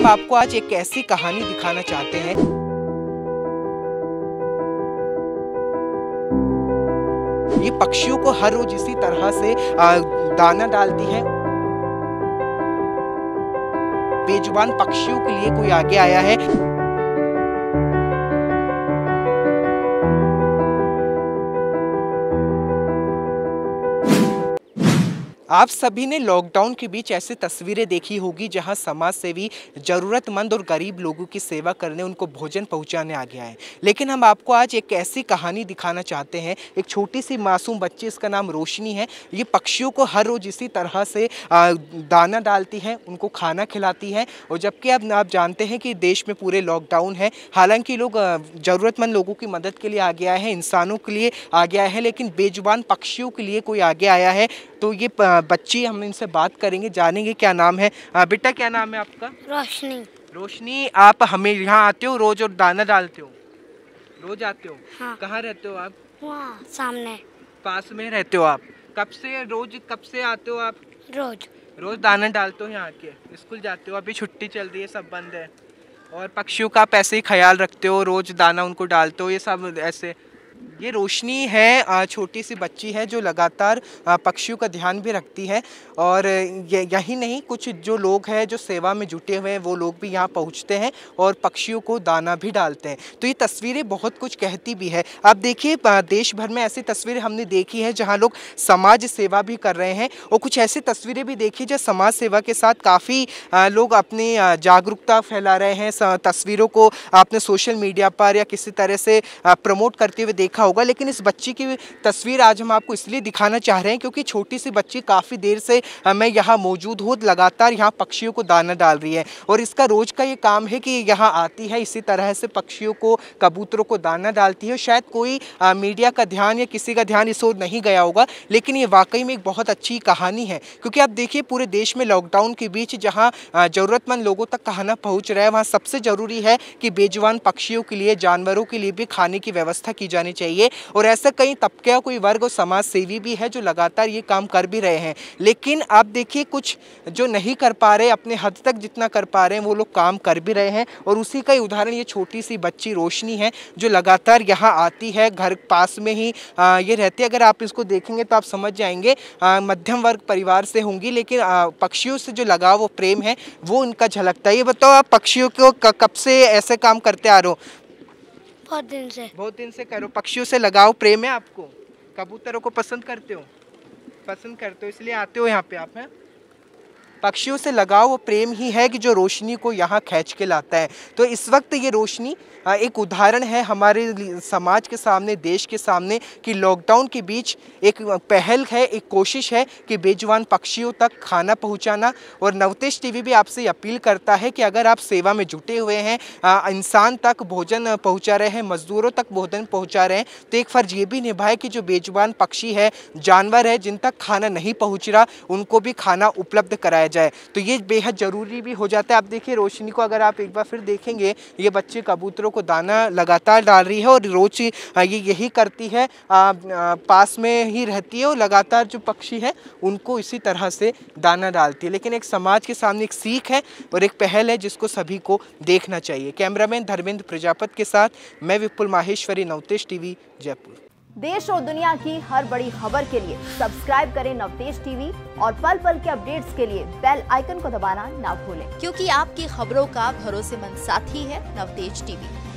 हम आपको आज एक ऐसी कहानी दिखाना चाहते हैं ये पक्षियों को हर रोज इसी तरह से दाना डालती है बेजुबान पक्षियों के लिए कोई आगे आया है आप सभी ने लॉकडाउन के बीच ऐसी तस्वीरें देखी होगी जहां समाज सेवी ज़रूरतमंद और गरीब लोगों की सेवा करने उनको भोजन पहुंचाने आ गया है लेकिन हम आपको आज एक ऐसी कहानी दिखाना चाहते हैं एक छोटी सी मासूम बच्ची इसका नाम रोशनी है ये पक्षियों को हर रोज़ इसी तरह से दाना डालती है उनको खाना खिलाती है और जबकि अब आप जानते हैं कि देश में पूरे लॉकडाउन है हालांकि लोग ज़रूरतमंद लोगों की मदद के लिए आगे आए हैं इंसानों के लिए आगे आए हैं लेकिन बेजुबान पक्षियों के लिए कोई आगे आया है तो ये बच्ची हम इनसे बात करेंगे जानेंगे क्या नाम है बेटा क्या नाम है आपका रोशनी रोशनी आप हमें यहाँ आते हो रोज और दाना डालते हो रोज आते हो हाँ। कहाँ रहते हो आप सामने पास में रहते हो आप कब से रोज कब से आते हो आप रोज रोज दाना डालते हो यहाँ आके स्कूल जाते हो अभी छुट्टी चल रही है सब बंद है और पक्षियों का आप ऐसे ही ख्याल रखते हो रोज दाना उनको डालते हो ये सब ऐसे ये रोशनी है छोटी सी बच्ची है जो लगातार पक्षियों का ध्यान भी रखती है और यही नहीं कुछ जो लोग हैं जो सेवा में जुटे हुए हैं वो लोग भी यहाँ पहुँचते हैं और पक्षियों को दाना भी डालते हैं तो ये तस्वीरें बहुत कुछ कहती भी है आप देखिए देश भर में ऐसी तस्वीरें हमने देखी है जहाँ लोग समाज सेवा भी कर रहे हैं और कुछ ऐसी तस्वीरें भी देखी जो समाज सेवा के साथ काफ़ी लोग अपनी जागरूकता फैला रहे हैं तस्वीरों को आपने सोशल मीडिया पर या किसी तरह से प्रमोट करते हुए देखा होगा लेकिन इस बच्ची की तस्वीर आज हम आपको इसलिए दिखाना चाह रहे हैं क्योंकि छोटी सी बच्ची काफ़ी देर से मैं यहाँ मौजूद हूँ लगातार यहाँ पक्षियों को दाना डाल रही है और इसका रोज़ का ये काम है कि यहाँ आती है इसी तरह से पक्षियों को कबूतरों को दाना डालती है शायद कोई मीडिया का ध्यान या किसी का ध्यान इस ओर नहीं गया होगा लेकिन ये वाकई में एक बहुत अच्छी कहानी है क्योंकि आप देखिए पूरे देश में लॉकडाउन के बीच जहाँ ज़रूरतमंद लोगों तक खाना पहुँच रहा है वहाँ सबसे ज़रूरी है कि बेजवान पक्षियों के लिए जानवरों के लिए भी खाने की व्यवस्था की जानी चाहिए चाहिए और ऐसे कई तबके कोई वर्ग और समाज सेवी भी है जो लगातार ये काम कर भी रहे हैं लेकिन आप देखिए कुछ जो नहीं कर पा रहे अपने हद तक जितना कर पा रहे हैं वो लोग काम कर भी रहे हैं और उसी का ही उदाहरण ये छोटी सी बच्ची रोशनी है जो लगातार यहाँ आती है घर पास में ही आ, ये रहती है अगर आप इसको देखेंगे तो आप समझ जाएंगे आ, मध्यम वर्ग परिवार से होंगी लेकिन आ, पक्षियों से जो लगाव वो प्रेम है वो उनका झलकता है ये बताओ आप पक्षियों को कब से ऐसे काम करते आ रहे हो बहुत दिन से बहुत दिन से करो पक्षियों से लगाओ प्रेम है आपको कबूतरों को पसंद करते हो पसंद करते हो इसलिए आते हो यहाँ पे आप हैं पक्षियों से लगाव वो प्रेम ही है कि जो रोशनी को यहाँ खींच के लाता है तो इस वक्त ये रोशनी एक उदाहरण है हमारे समाज के सामने देश के सामने कि लॉकडाउन के बीच एक पहल है एक कोशिश है कि बेजवान पक्षियों तक खाना पहुँचाना और नवतेश टीवी भी आपसे अपील करता है कि अगर आप सेवा में जुटे हुए हैं इंसान तक भोजन पहुँचा रहे हैं मज़दूरों तक भोजन पहुँचा रहे हैं तो एक फ़र्ज ये भी निभाए कि जो बेजवान पक्षी है जानवर है जिन तक खाना नहीं पहुँच रहा उनको भी खाना उपलब्ध कराया जाए तो ये बेहद ज़रूरी भी हो जाता है आप देखिए रोशनी को अगर आप एक बार फिर देखेंगे ये बच्चे कबूतरों को दाना लगातार डाल रही है और रोज हाँ, ये यही करती है आ, आ, पास में ही रहती है और लगातार जो पक्षी है उनको इसी तरह से दाना डालती है लेकिन एक समाज के सामने एक सीख है और एक पहल है जिसको सभी को देखना चाहिए कैमरामैन धर्मेंद्र प्रजापत के साथ मैं विपुल माहेश्वरी नवतेश टीवी जयपुर देश और दुनिया की हर बड़ी खबर के लिए सब्सक्राइब करें नवदेश टीवी और पल पल के अपडेट्स के लिए बेल आइकन को दबाना ना भूलें क्योंकि आपकी खबरों का भरोसेमंद साथी है नवतेज टीवी